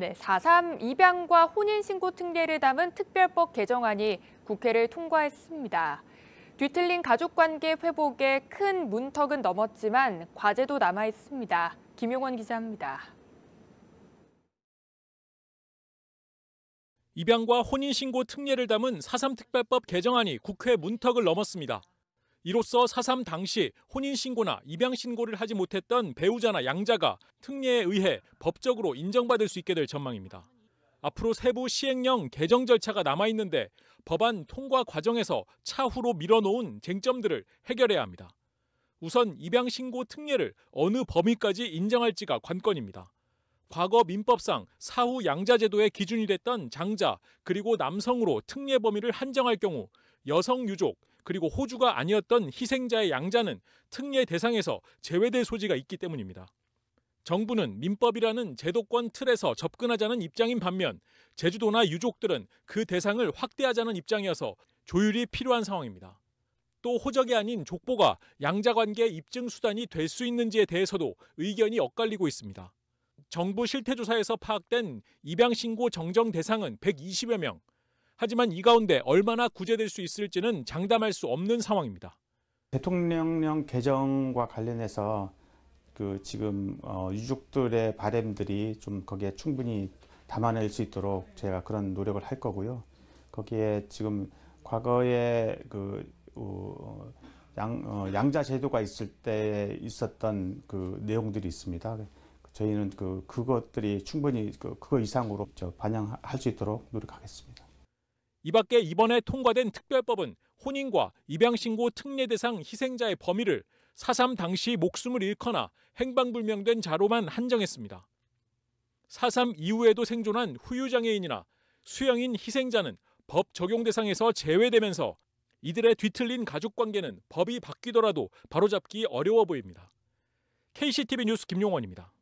네, 4.3 입양과 혼인신고 특례를 담은 특별법 개정안이 국회를 통과했습니다. 뒤틀린 가족관계 회복에 큰 문턱은 넘었지만 과제도 남아 있습니다. 김용원 기자입니다. 입양과 혼인신고 특례를 담은 4.3 특별법 개정안이 국회 문턱을 넘었습니다. 이로써 사3 당시 혼인신고나 입양신고를 하지 못했던 배우자나 양자가 특례에 의해 법적으로 인정받을 수 있게 될 전망입니다. 앞으로 세부 시행령 개정 절차가 남아있는데 법안 통과 과정에서 차후로 밀어놓은 쟁점들을 해결해야 합니다. 우선 입양신고 특례를 어느 범위까지 인정할지가 관건입니다. 과거 민법상 사후 양자제도의 기준이 됐던 장자 그리고 남성으로 특례 범위를 한정할 경우 여성 유족, 그리고 호주가 아니었던 희생자의 양자는 특례 대상에서 제외될 소지가 있기 때문입니다. 정부는 민법이라는 제도권 틀에서 접근하자는 입장인 반면 제주도나 유족들은 그 대상을 확대하자는 입장이어서 조율이 필요한 상황입니다. 또 호적이 아닌 족보가 양자관계 입증 수단이 될 수 있는지에 대해서도 의견이 엇갈리고 있습니다. 정부 실태조사에서 파악된 입양 신고 정정 대상은 120여 명, 하지만 이 가운데 얼마나 구제될 수 있을지는 장담할 수 없는 상황입니다. 대통령령 개정과 관련해서 그 지금 어, 유족들의 바램들이 좀 거기에 충분히 담아낼 수 있도록 제가 그런 노력을 할 거고요. 거기에 지금 과거에 그 어, 양, 어, 양자 제도가 있을 때 있었던 그 내용들이 있습니다. 저희는 그 그것들이 충분히 그 그거 이상으로 반영할 수 있도록 노력하겠습니다. 이 밖에 이번에 통과된 특별법은 혼인과 입양신고 특례 대상 희생자의 범위를 사삼 당시 목숨을 잃거나 행방불명된 자로만 한정했습니다. 사삼 이후에도 생존한 후유장애인이나 수영인 희생자는 법 적용 대상에서 제외되면서 이들의 뒤틀린 가족 관계는 법이 바뀌더라도 바로잡기 어려워 보입니다. KCTV 뉴스 김용원입니다.